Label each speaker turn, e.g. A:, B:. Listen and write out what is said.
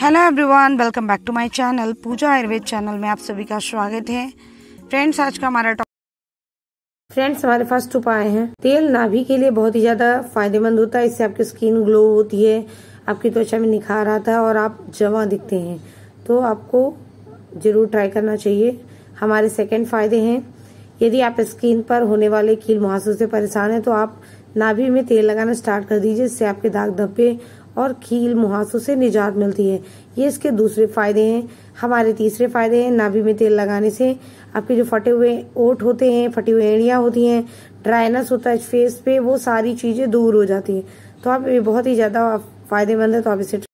A: hello everyone welcome back to my channel Pooja Ayurveda channel में आप सभी का स्वागत है
B: फ्रेंड्स आज का हमारा
A: टॉपिक
B: फ्रेंड्स हमारे फर्स्ट उपाय है तेल नाभि के लिए बहुत ही ज्यादा फायदेमंद होता है इससे आपकी स्किन ग्लो होती है आपकी त्वचा में निखार आता है और आप जमा दिखते हैं तो आपको जरूर ट्राई करना चाहिए हमारे सेकेंड फायदे हैं यदि आप स्किन पर होने वाले कील मुहासों से परेशान हैं तो आप नाभि में तेल लगाना स्टार्ट कर दीजिए इससे आपके दाग धब्बे और कील मुहासों से निजात मिलती है ये इसके दूसरे फायदे हैं हमारे तीसरे फायदे हैं नाभि में तेल लगाने से आपके जो फटे हुए ओट होते हैं फटी हुई एड़ियाँ होती हैं ड्राइनेस होता है फेस पे वो सारी चीज़ें दूर हो जाती है तो आप ये बहुत ही ज़्यादा फायदेमंद है तो आप इसे